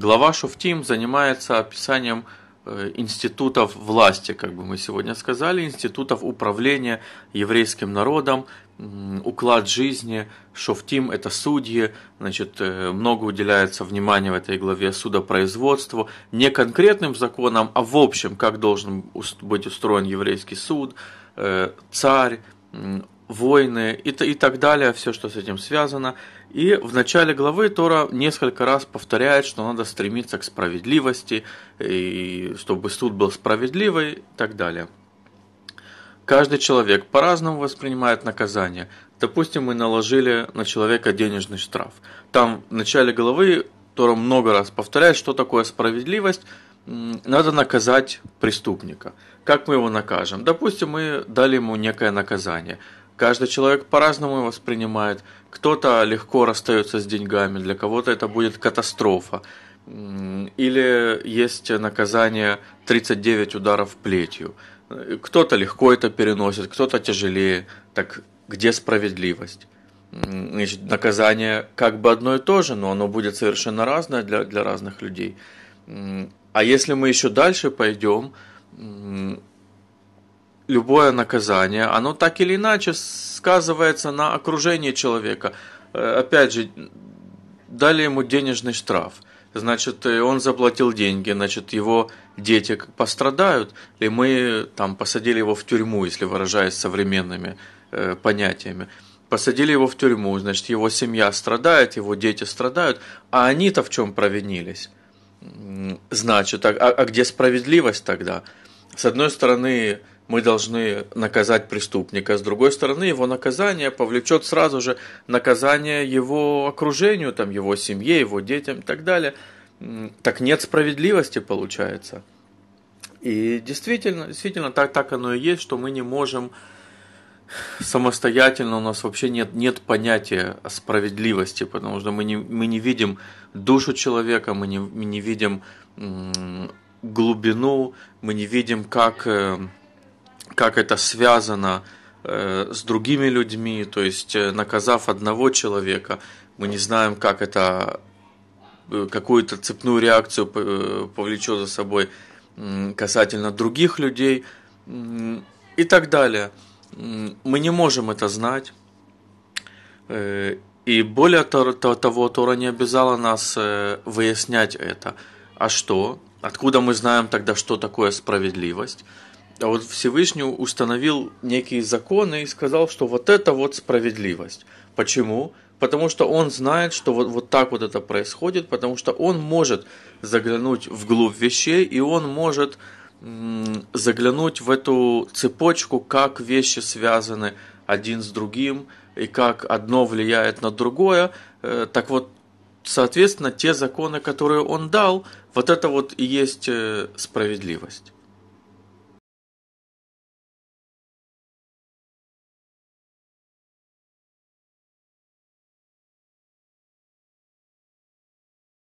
Глава Шуфтим занимается описанием э, институтов власти, как бы мы сегодня сказали, институтов управления еврейским народом, уклад жизни, шофтим – это судьи, значит, э, много уделяется внимания в этой главе судопроизводству, не конкретным законам, а в общем, как должен быть устроен еврейский суд, э, царь, войны и, и так далее, все, что с этим связано. И в начале главы Тора несколько раз повторяет, что надо стремиться к справедливости, и чтобы суд был справедливый и так далее. Каждый человек по-разному воспринимает наказание. Допустим, мы наложили на человека денежный штраф. Там в начале главы Тора много раз повторяет, что такое справедливость, надо наказать преступника. Как мы его накажем? Допустим, мы дали ему некое наказание. Каждый человек по-разному воспринимает. Кто-то легко расстается с деньгами, для кого-то это будет катастрофа. Или есть наказание 39 ударов плетью. Кто-то легко это переносит, кто-то тяжелее. Так где справедливость? Значит, наказание как бы одно и то же, но оно будет совершенно разное для, для разных людей. А если мы еще дальше пойдем, любое наказание, оно так или иначе сказывается на окружении человека. Э, опять же, дали ему денежный штраф. Значит, э, он заплатил деньги, значит, его дети пострадают, и мы там посадили его в тюрьму, если выражаясь современными э, понятиями. Посадили его в тюрьму, значит, его семья страдает, его дети страдают, а они-то в чем провинились? Значит, а, а, а где справедливость тогда? С одной стороны, мы должны наказать преступника. С другой стороны, его наказание повлечет сразу же наказание его окружению, там, его семье, его детям и так далее. Так нет справедливости, получается. И действительно, действительно так, так оно и есть, что мы не можем самостоятельно, у нас вообще нет, нет понятия о справедливости, потому что мы не, мы не видим душу человека, мы не, мы не видим глубину, мы не видим, как э, как это связано э, с другими людьми, то есть э, наказав одного человека, мы не знаем, как это э, какую-то цепную реакцию повлечет за собой касательно других людей и так далее. Мы не можем это знать. И более того, Тора не обязала нас выяснять это. А что? Откуда мы знаем тогда, что такое справедливость? А вот Всевышний установил некие законы и сказал, что вот это вот справедливость. Почему? Потому что он знает, что вот, вот так вот это происходит, потому что он может заглянуть вглубь вещей, и он может м- заглянуть в эту цепочку, как вещи связаны один с другим, и как одно влияет на другое. Э- так вот, соответственно, те законы, которые он дал, вот это вот и есть э, справедливость.